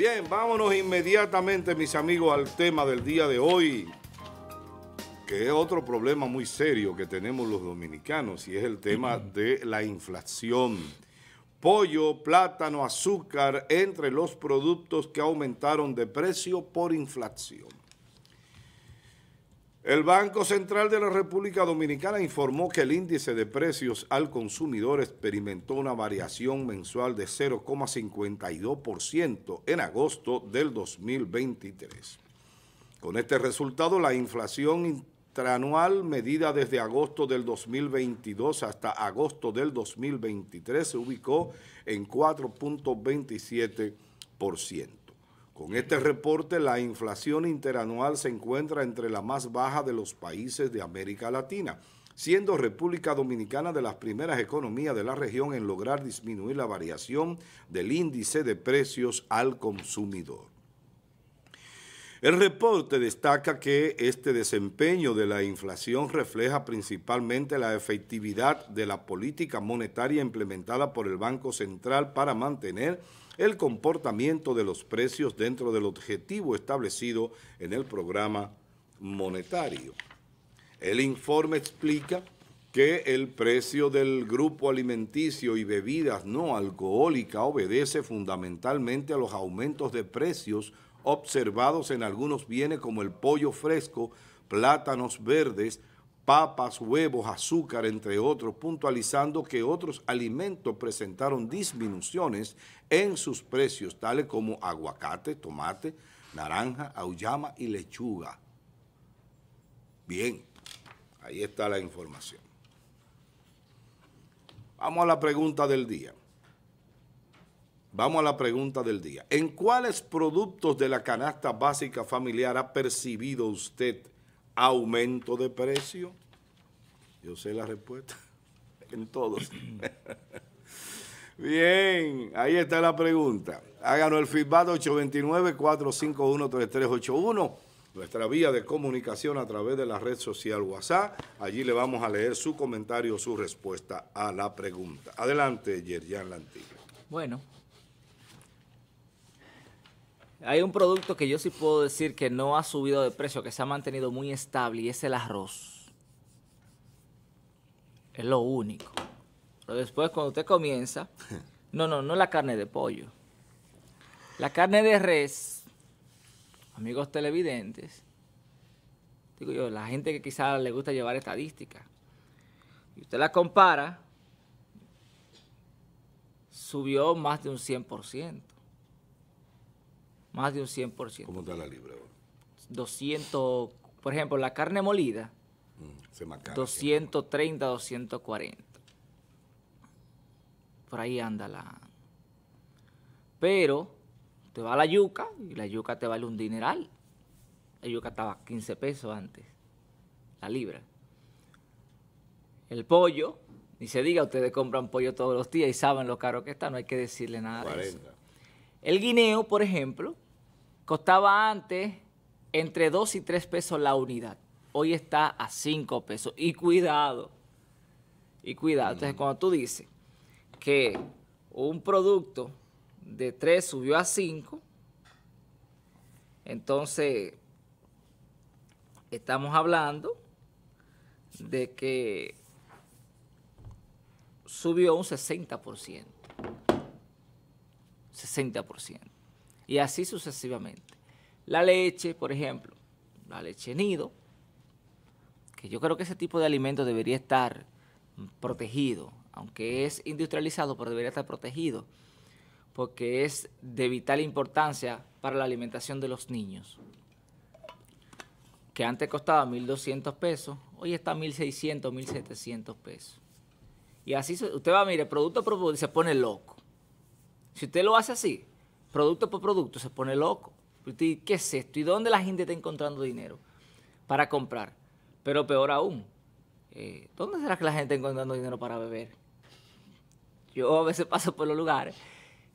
Bien, vámonos inmediatamente, mis amigos, al tema del día de hoy, que es otro problema muy serio que tenemos los dominicanos, y es el tema de la inflación. Pollo, plátano, azúcar, entre los productos que aumentaron de precio por inflación. El Banco Central de la República Dominicana informó que el índice de precios al consumidor experimentó una variación mensual de 0,52% en agosto del 2023. Con este resultado, la inflación intranual medida desde agosto del 2022 hasta agosto del 2023 se ubicó en 4.27%. Con este reporte, la inflación interanual se encuentra entre la más baja de los países de América Latina, siendo República Dominicana de las primeras economías de la región en lograr disminuir la variación del índice de precios al consumidor. El reporte destaca que este desempeño de la inflación refleja principalmente la efectividad de la política monetaria implementada por el Banco Central para mantener el comportamiento de los precios dentro del objetivo establecido en el programa monetario. El informe explica que el precio del grupo alimenticio y bebidas no alcohólicas obedece fundamentalmente a los aumentos de precios observados en algunos bienes como el pollo fresco, plátanos verdes, papas, huevos, azúcar, entre otros, puntualizando que otros alimentos presentaron disminuciones en sus precios, tales como aguacate, tomate, naranja, auyama y lechuga. Bien, ahí está la información. Vamos a la pregunta del día. Vamos a la pregunta del día. ¿En cuáles productos de la canasta básica familiar ha percibido usted aumento de precio? Yo sé la respuesta en todos. Bien, ahí está la pregunta. Háganos el feedback 829-451-3381, nuestra vía de comunicación a través de la red social WhatsApp. Allí le vamos a leer su comentario, su respuesta a la pregunta. Adelante, Yerjan Lantillo. Bueno, hay un producto que yo sí puedo decir que no ha subido de precio, que se ha mantenido muy estable y es el arroz. Es lo único. Pero después cuando usted comienza, no, no, no la carne de pollo. La carne de res, amigos televidentes, digo yo, la gente que quizás le gusta llevar estadística, y usted la compara, subió más de un 100%. Más de un 100%. ¿Cómo está la libra 200, por ejemplo, la carne molida, mm, se 230, 240. Por ahí anda la... Pero te va la yuca y la yuca te vale un dineral. La yuca estaba 15 pesos antes, la libra. El pollo, ni se diga, ustedes compran pollo todos los días y saben lo caro que está, no hay que decirle nada de eso. El guineo, por ejemplo, costaba antes entre 2 y 3 pesos la unidad. Hoy está a 5 pesos. Y cuidado, y cuidado. Entonces, mm. cuando tú dices que un producto de 3 subió a 5, entonces estamos hablando de que subió un 60%. 60%. Y así sucesivamente. La leche, por ejemplo, la leche nido, que yo creo que ese tipo de alimento debería estar protegido, aunque es industrializado, pero debería estar protegido, porque es de vital importancia para la alimentación de los niños, que antes costaba 1.200 pesos, hoy está 1.600, 1.700 pesos. Y así, usted va, mire, producto se pone loco. Si usted lo hace así, producto por producto, se pone loco. ¿Qué es esto? ¿Y dónde la gente está encontrando dinero para comprar? Pero peor aún, eh, ¿dónde será que la gente está encontrando dinero para beber? Yo a veces paso por los lugares.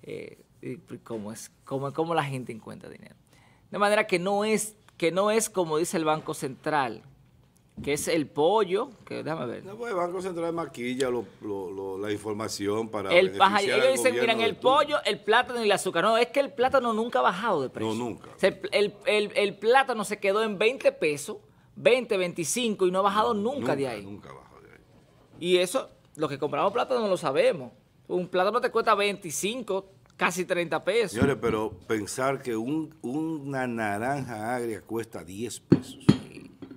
Eh, y pues, ¿Cómo es? ¿Cómo, la gente encuentra dinero? De manera que no es, que no es como dice el Banco Central, que es el pollo, que déjame ver. Pues, el Banco Central maquilla la información para el paja Ellos dicen, miren, el pollo, el plátano y el azúcar. No, es que el plátano nunca ha bajado de precio. No, nunca. el, plátano se quedó en 20 pesos, 20, 25, y no ha bajado nunca, de ahí. Nunca ha bajado de ahí. Y eso, los que compramos plátano no lo sabemos. Un plátano te cuesta 25, casi 30 pesos. Señores, pero pensar que una naranja agria cuesta 10 pesos.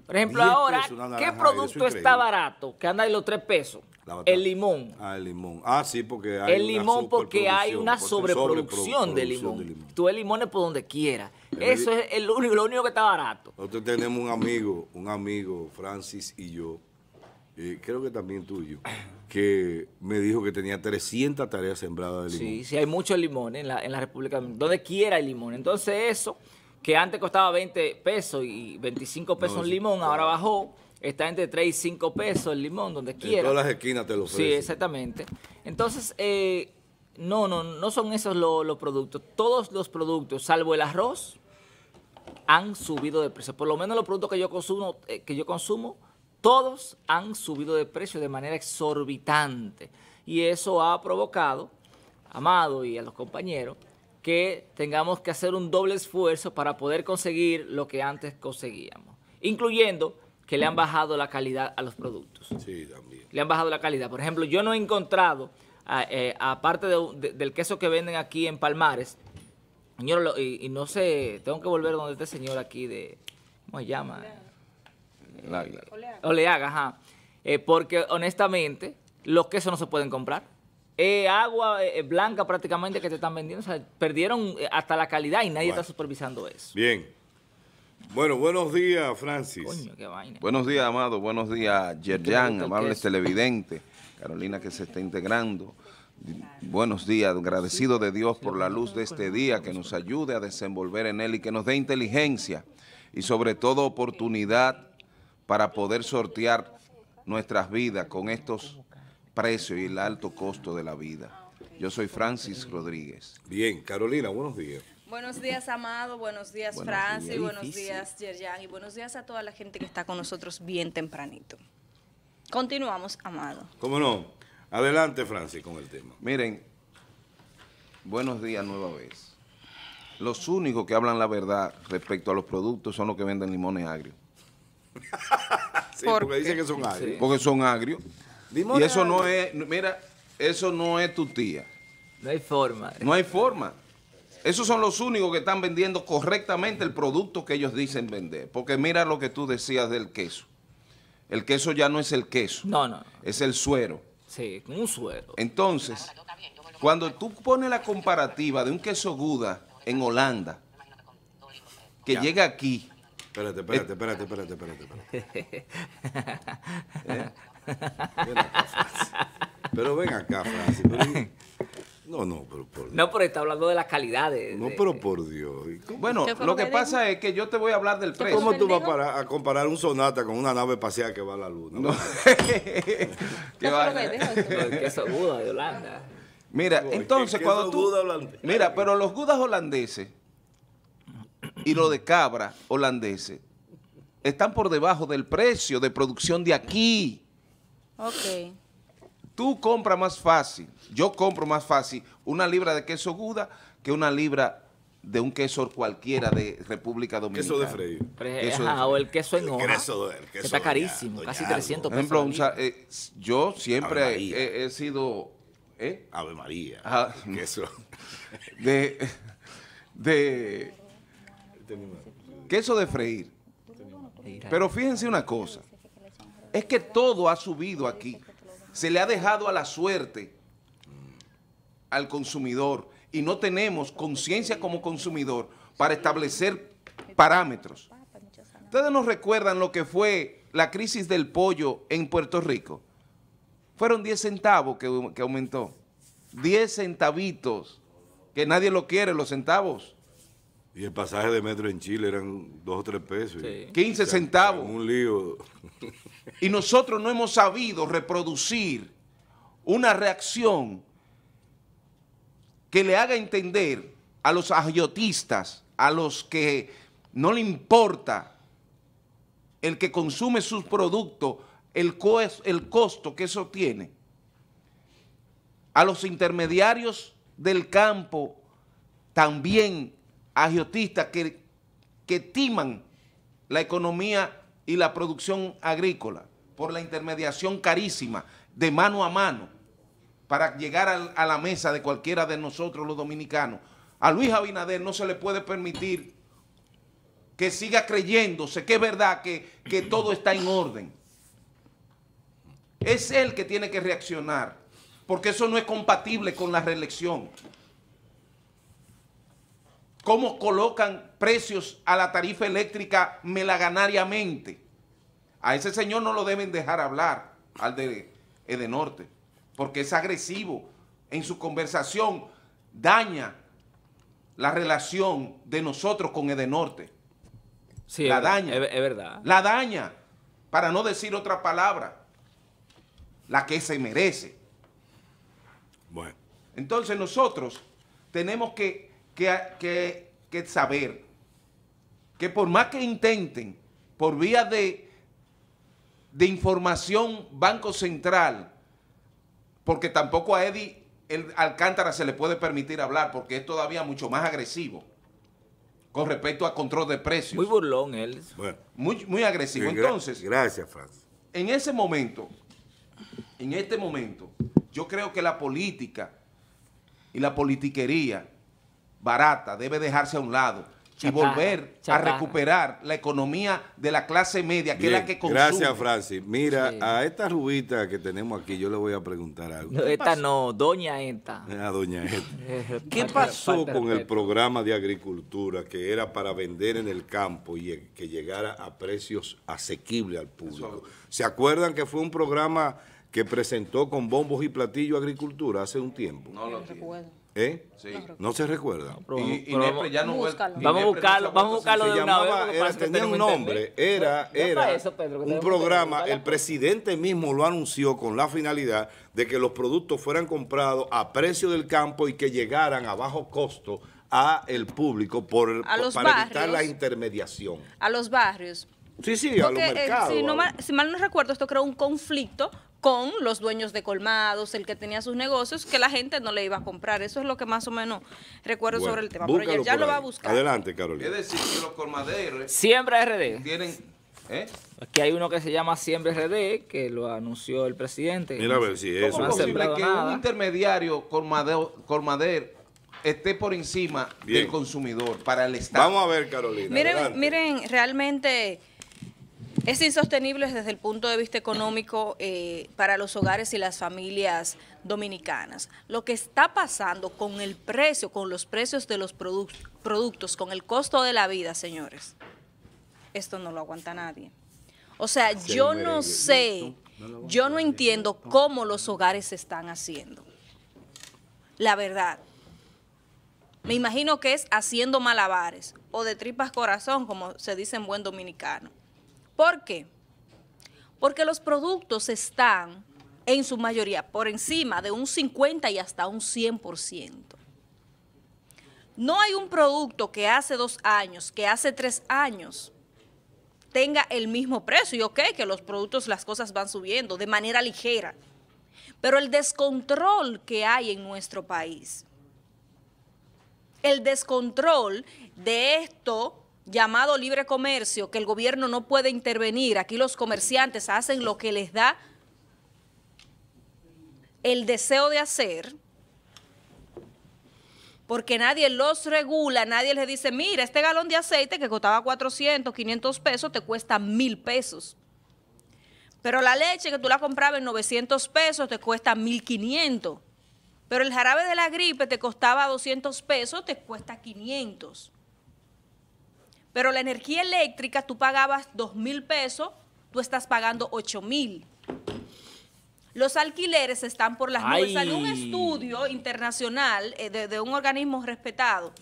Por ejemplo, ahora, pues, ¿qué producto está barato? Que anda de los tres pesos. El limón. Ah, el limón. Ah, sí, porque hay El limón porque hay una sobreproducción, de, limón. el limón. Tú limones por donde quiera. Eso es el lo único que está barato. Nosotros tenemos un amigo, un amigo, Francis y yo, eh, creo que también tuyo, que me dijo que tenía 300 tareas sembradas de limón. Sí, sí, hay muchos limón en la, en la República Dominicana. Donde quiera el limón. Entonces eso que antes costaba 20 pesos y 25 pesos el un limón, ahora bajó. Está entre 3 y 5 pesos el limón, donde quiera. En todas las esquinas te lo ofrecen. Sí, exactamente. Entonces, eh, no, no, no son esos los, productos. Todos los productos, salvo el arroz, han subido de precio. Por lo menos los productos que yo consumo, eh, que yo consumo todos han subido de precio de manera exorbitante. Y eso ha provocado, Amado y a los compañeros, que tengamos que hacer un doble esfuerzo para poder conseguir lo que antes conseguíamos, incluyendo que le han bajado la calidad a los productos. Sí, también. Le han bajado la calidad. Por ejemplo, yo no he encontrado, ah, eh, aparte del queso que venden aquí en Palmares, señor, y, no sé, tengo que volver donde este señor aquí de, ¿cómo se llama? Oleaga. Oleaga, ajá. Eh, porque honestamente, los quesos no se pueden comprar. Eh, agua eh, eh, blanca prácticamente que te están vendiendo. perdieron hasta la calidad y nadie está supervisando eso. Bien. Bueno, buenos días, Francis. Buenos días, Amado. Buenos días, Yerjan, amables televidentes. Carolina que se está integrando. Buenos días, agradecido de Dios por la luz de este día, que nos ayude a desenvolver en él y que nos dé inteligencia y sobre todo oportunidad para poder sortear nuestras vidas con estos precio y el alto costo de la vida. Ah, Yo soy Francis Rodríguez. Bien, Carolina, buenos días. Buenos días, Amado. Buenos días, Francis. Buenos días, Yerjan. Y buenos días a toda la gente que está con nosotros bien tempranito. Continuamos, Amado. ¿Cómo no? Adelante, Francis, con el tema. Miren, buenos días nueva vez. Los únicos que hablan la verdad respecto a los productos son los que venden limones agrios. sí, porque dicen que son agrios. Porque son agrios y eso no es, mira, eso no es tu tía. No hay forma. No hay forma. Esos son los únicos que están vendiendo correctamente el producto que ellos dicen vender. Porque mira lo que tú decías del queso. El queso ya no es el queso. No, no. Es el suero. Sí, un suero. Entonces, cuando tú pones la comparativa de un queso Gouda en Holanda, que llega aquí. Espérate, espérate, espérate, espérate, espérate. espérate. ¿Eh? Pero ven acá, Francis. No, no, pero por Dios. No, pero está hablando de las calidades. No, pero por Dios. Bueno, lo que pasa es que yo te voy a hablar del precio. ¿Cómo tú vas a comparar un sonata con una nave espacial que va a la luna? No. ¿Qué va? de Holanda. Mira, entonces cuando tú... Mira, pero los gudas holandeses y los de cabra holandeses están por debajo del precio de producción de aquí. Tú compras más fácil, yo compro más fácil una libra de queso Guda que una libra de un queso cualquiera de República Dominicana. Queso de freír. o el queso en hoja. queso, queso está carísimo, casi 300 pesos. Por ejemplo, eh, yo siempre he, sido... ¿eh? Ave María. Ah. queso. De... de este queso de freír. Este Pero fíjense una cosa. Es que todo ha subido aquí. Se le ha dejado a la suerte al consumidor y no tenemos conciencia como consumidor para establecer parámetros. Ustedes nos recuerdan lo que fue la crisis del pollo en Puerto Rico. Fueron 10 centavos que, que aumentó. 10 centavitos, que nadie lo quiere, los centavos. Y el pasaje de metro en Chile eran dos o tres pesos. 15 centavos. Un lío. Y nosotros no hemos sabido reproducir una reacción que le haga entender a los agiotistas, a los que no le importa el que consume sus productos, el, el costo que eso tiene, a los intermediarios del campo también agiotistas que, que timan la economía y la producción agrícola por la intermediación carísima de mano a mano para llegar a la mesa de cualquiera de nosotros los dominicanos. A Luis Abinader no se le puede permitir que siga creyéndose que es verdad que, que todo está en orden. Es él que tiene que reaccionar, porque eso no es compatible con la reelección cómo colocan precios a la tarifa eléctrica melaganariamente. A ese señor no lo deben dejar hablar, al de Edenorte, porque es agresivo en su conversación, daña la relación de nosotros con Edenorte. Sí, la daña. es verdad. La daña, para no decir otra palabra, la que se merece. Bueno. Entonces nosotros tenemos que que, saber que por más que intenten, por vía de, de información Banco Central, porque tampoco a Eddie el Alcántara se le puede permitir hablar porque es todavía mucho más agresivo con respecto a control de precios. Muy burlón él. muy, agresivo. Entonces, gracias, En ese momento, en este momento, yo creo que la política y la politiquería barata debe dejarse a un lado y volver a recuperar la economía de la clase media, que es la que consume. Gracias, Francis. Mira, a esta rubita que tenemos aquí, yo le voy a preguntar algo. esta no, doña esta. Ah, doña esta. ¿Qué pasó con el programa de agricultura que era para vender en el campo y que llegara a precios asequibles al público? ¿Se acuerdan que fue un programa que presentó con bombos y platillos agricultura hace un tiempo? No lo recuerdo. ¿Eh? No se recuerda. Vamos a buscarlo, vamos a buscarlo de una vez. Era, tenía un nombre, era, era un programa, el presidente mismo lo anunció con la finalidad de que los productos fueran comprados a precio del campo y que llegaran a bajo costo a el público por, para evitar la intermediación. A los barrios. Sí, sí, a los eh, mercados. si mal no recuerdo, esto creó un conflicto con los dueños de colmados, el que tenía sus negocios, que la gente no le iba a comprar. Eso es lo que más o menos recuerdo sobre el tema. Pero ya, lo va a buscar. Adelante, Carolina. Es decir, que los colmaderos... Siembra RD. Tienen... ¿Eh? Aquí hay uno que se llama Siembra RD, que lo anunció el presidente. Mira a ver si es ¿Cómo eso? posible que un intermediario colmader esté por encima del consumidor para el Estado? Vamos a ver, Carolina. Miren, miren realmente es insostenible desde el punto de vista económico eh, para los hogares y las familias dominicanas. Lo que está pasando con el precio, con los precios de los productos, con el costo de la vida, señores, esto no lo aguanta nadie. O sea, yo no sé, yo no entiendo cómo los hogares se están haciendo. La verdad. Me imagino que es haciendo malabares o de tripas corazón, como se dice en buen dominicano. ¿Por qué? Porque los productos están en su mayoría por encima de un 50 y hasta un 100%. No hay un producto que hace dos años, que hace tres años, tenga el mismo precio. Y ok, que los productos, las cosas van subiendo de manera ligera. Pero el descontrol que hay en nuestro país, el descontrol de esto llamado libre comercio, que el gobierno no puede intervenir. Aquí los comerciantes hacen lo que les da el deseo de hacer, porque nadie los regula, nadie les dice, mira, este galón de aceite que costaba 400, 500 pesos, te cuesta 1000 pesos. Pero la leche que tú la comprabas en 900 pesos te cuesta 1500. Pero el jarabe de la gripe te costaba 200 pesos, te cuesta 500. Pero la energía eléctrica, tú pagabas dos mil pesos, tú estás pagando ocho mil. Los alquileres están por las nubes. Salió un estudio internacional eh, de, un organismo respetado.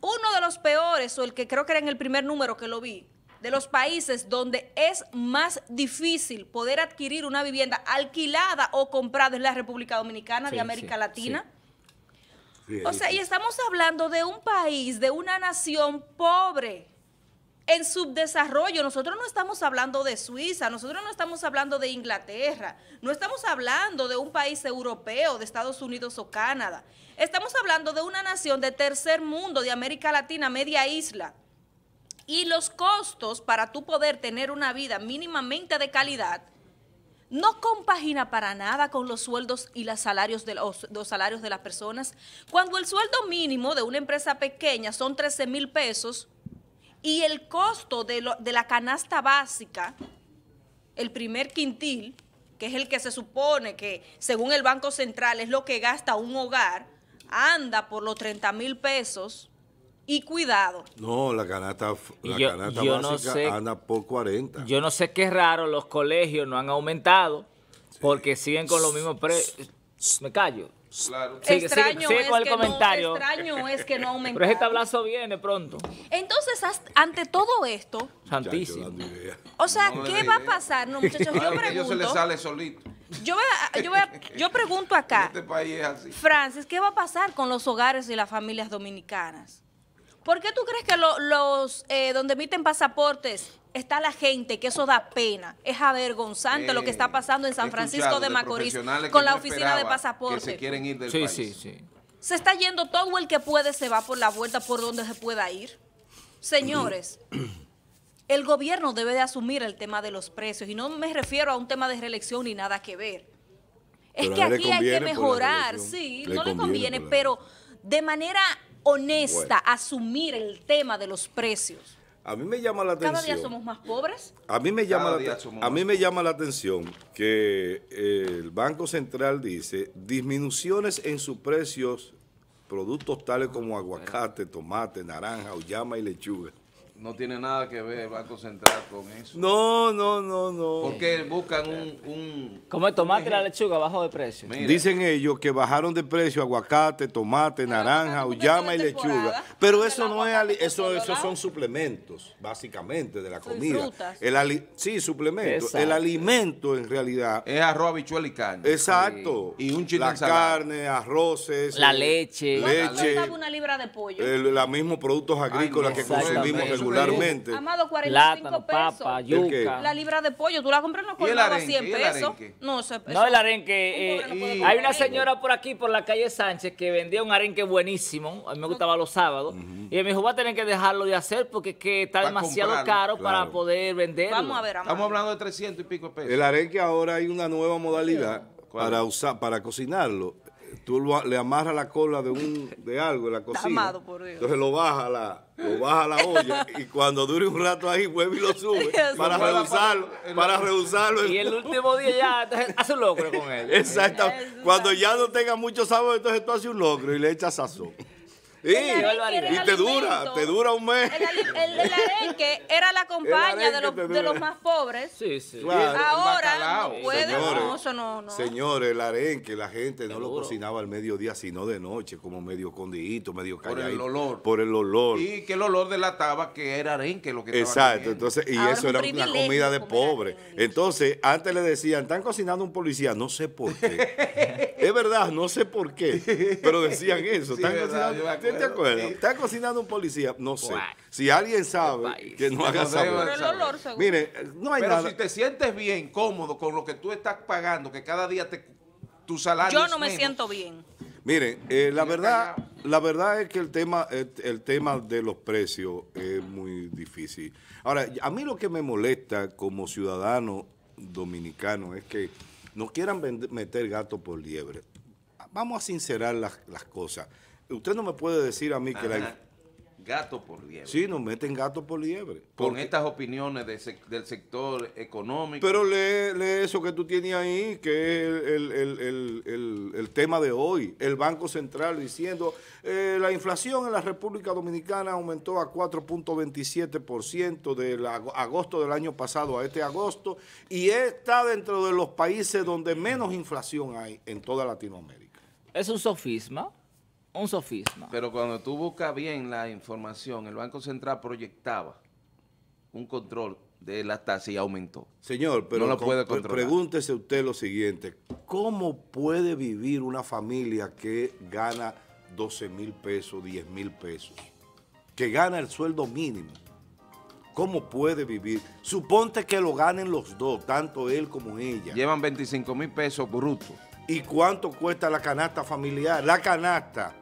Uno de los peores, o el que creo que era en el primer número que lo vi, de los países donde es más difícil poder adquirir una vivienda alquilada o comprada es la República Dominicana de América Latina o sea, y estamos hablando de un país, de una nación pobre en subdesarrollo. Nosotros no estamos hablando de Suiza, nosotros no estamos hablando de Inglaterra, no estamos hablando de un país europeo, de Estados Unidos o Canadá. Estamos hablando de una nación de tercer mundo, de América Latina, media isla. Y los costos para tú poder tener una vida mínimamente de calidad no compagina para nada con los sueldos y los salarios de los, salarios de las personas. Cuando el sueldo mínimo de una empresa pequeña son 13 mil pesos y el costo de, de la canasta básica, el primer quintil, que es el que se supone que según el Banco Central es lo que gasta un hogar, anda por los 30 mil pesos y cuidado. No, la canasta, la canasta básica anda por 40. Yo no sé qué raro, los colegios no han aumentado porque siguen con los mismos precios. Me callo. Claro. extraño, es el que comentario. No, extraño es que no Pero este abrazo viene pronto. Entonces, ante todo esto... Santísimo. O sea, ¿qué va a pasar? No, muchachos, yo pregunto... se le sale solito. Yo, yo, yo pregunto acá, este país es así. Francis, ¿qué va a pasar con los hogares y las familias dominicanas? ¿Por qué tú crees que los eh, donde emiten pasaportes está la gente, que eso da pena? Es avergonzante lo que está eh, pasando en San Francisco de, Macorís con la oficina de pasaportes. se quieren ir del sí, Sí, sí, Se está yendo todo el que puede, se va por la vuelta por donde se pueda ir. Señores, el gobierno debe de asumir el tema de los precios y no me refiero a un tema de reelección ni nada que ver. es que aquí hay que mejorar, sí, no le conviene pero de manera honesta asumir el tema de los precios. A mí me llama la atención. Cada día somos más pobres. A mí me llama, la, a mí me llama la atención que eh, el Banco Central dice disminuciones en sus precios, productos tales como aguacate, tomate, naranja, llama y lechuga no tiene nada que ver el Banco Central con eso. No, no, no, no. Porque buscan un... Como el tomate y la lechuga bajo de precio. Dicen ellos que bajaron de precio aguacate, tomate, naranja, uyama y lechuga. Pero eso no es... Eso, eso son suplementos, básicamente, de la comida. El sí, suplementos. El alimento, en realidad... Es arroz, habichuela y carne. Exacto. Y un chile La carne, arroces... La leche. leche una libra de pollo? El, mismos productos agrícolas que consumimos Amado, 45 pesos. La libra de pollo, tú la compras en 100 pesos. No, no, el arenque. Eh, eh, hay una señora por aquí, por la calle Sánchez, que vendía un arenque buenísimo. A mí me gustaba los sábados. Y me dijo, va a tener que dejarlo de hacer porque es que está demasiado caro para poder venderlo. ver, Estamos hablando de 300 y pico pesos. El arenque ahora hay una nueva modalidad para, usar, para cocinarlo tú le amarras la cola de un de algo en la cocina. Entonces lo baja a la, lo baja la olla y cuando dure un rato ahí vuelve y lo sube para rehusarlo, para Y el último día ya entonces, hace un locro con él. Exacto. Cuando ya no tenga mucho sabor, entonces tú haces un locro y le echas sazón y te dura, te dura un mes. El, arenque era la compañía de los, más pobres. Sí, sí. Ahora no puede, no, eso no, Señores, el arenque, la gente no lo cocinaba al mediodía, sino de noche, como medio condidito, medio callado. Por el olor. Por el olor. Y que el olor delataba que era arenque lo que Exacto, entonces, y eso era una comida de pobre. Entonces, antes le decían, están cocinando un policía, no sé por qué. es verdad, no sé por qué, pero decían eso. Está cocinando un policía, no sé. Si alguien sabe, que no haga saber. Mire, no hay Pero si te sientes bien, cómodo con lo que tú estás pagando, que cada día te, tu salario Yo no me siento bien. Mire, eh, la verdad, la verdad es que el tema, tema de los precios es muy difícil. Ahora, a mí lo que me molesta como ciudadano dominicano es que nos quieran meter gato por liebre. Vamos a sincerar las cosas. Usted no me puede decir a mí que la... Gato por liebre. Sí, nos meten gato por liebre. Con estas opiniones del sector económico. Pero lee, eso que tú tienes ahí, que es el, tema de hoy. El Banco Central diciendo, eh, la inflación en la República Dominicana aumentó a 4.27% Del agosto del año pasado a este agosto y está dentro de los países donde menos inflación hay en toda Latinoamérica. Es un sofisma un sofisma. Pero cuando tú buscas bien la información, el Banco Central proyectaba un control de la tasa y aumentó. Señor, pero no pregúntese usted lo siguiente, ¿cómo puede vivir una familia que gana 12 mil pesos, 10 mil pesos, que gana el sueldo mínimo? ¿Cómo puede vivir? Suponte que lo ganen los dos, tanto él como ella. Llevan 25 mil pesos brutos. ¿Y cuánto cuesta la canasta familiar? La canasta.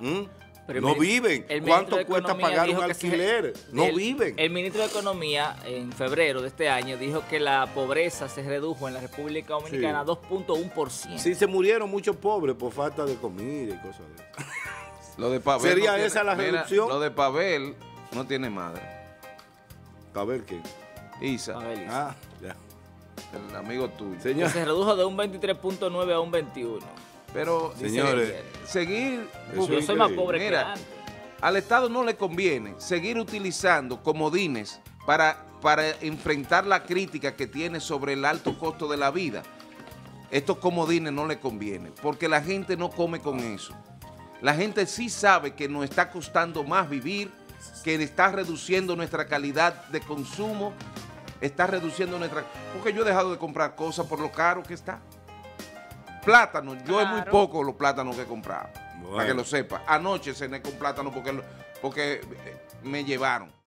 no viven. ¿Cuánto cuesta pagar un alquiler? no viven. El ministro de Economía en febrero de este año dijo que la pobreza se redujo en la República Dominicana a 2.1%. Sí, se murieron muchos pobres por falta de comida y cosas de eso. Lo de Pavel ¿Sería esa la reducción? lo de Pavel no tiene madre. ¿Pavel qué? Isa. Pavel Isa. Ah el amigo tuyo. se redujo de un 23.9 a un 21. Pero, señores, seguir... Yo soy más pobre que antes. Al Estado no le conviene seguir utilizando comodines para, para enfrentar la crítica que tiene sobre el alto costo de la vida. Estos comodines no le convienen, porque la gente no come con eso. La gente sí sabe que nos está costando más vivir, que está reduciendo nuestra calidad de consumo está reduciendo nuestra... Porque yo he dejado de comprar cosas por lo caro que está. Plátano, yo es muy poco los plátanos que he comprado, para que lo sepa. Anoche cené con plátano porque, porque eh, me llevaron.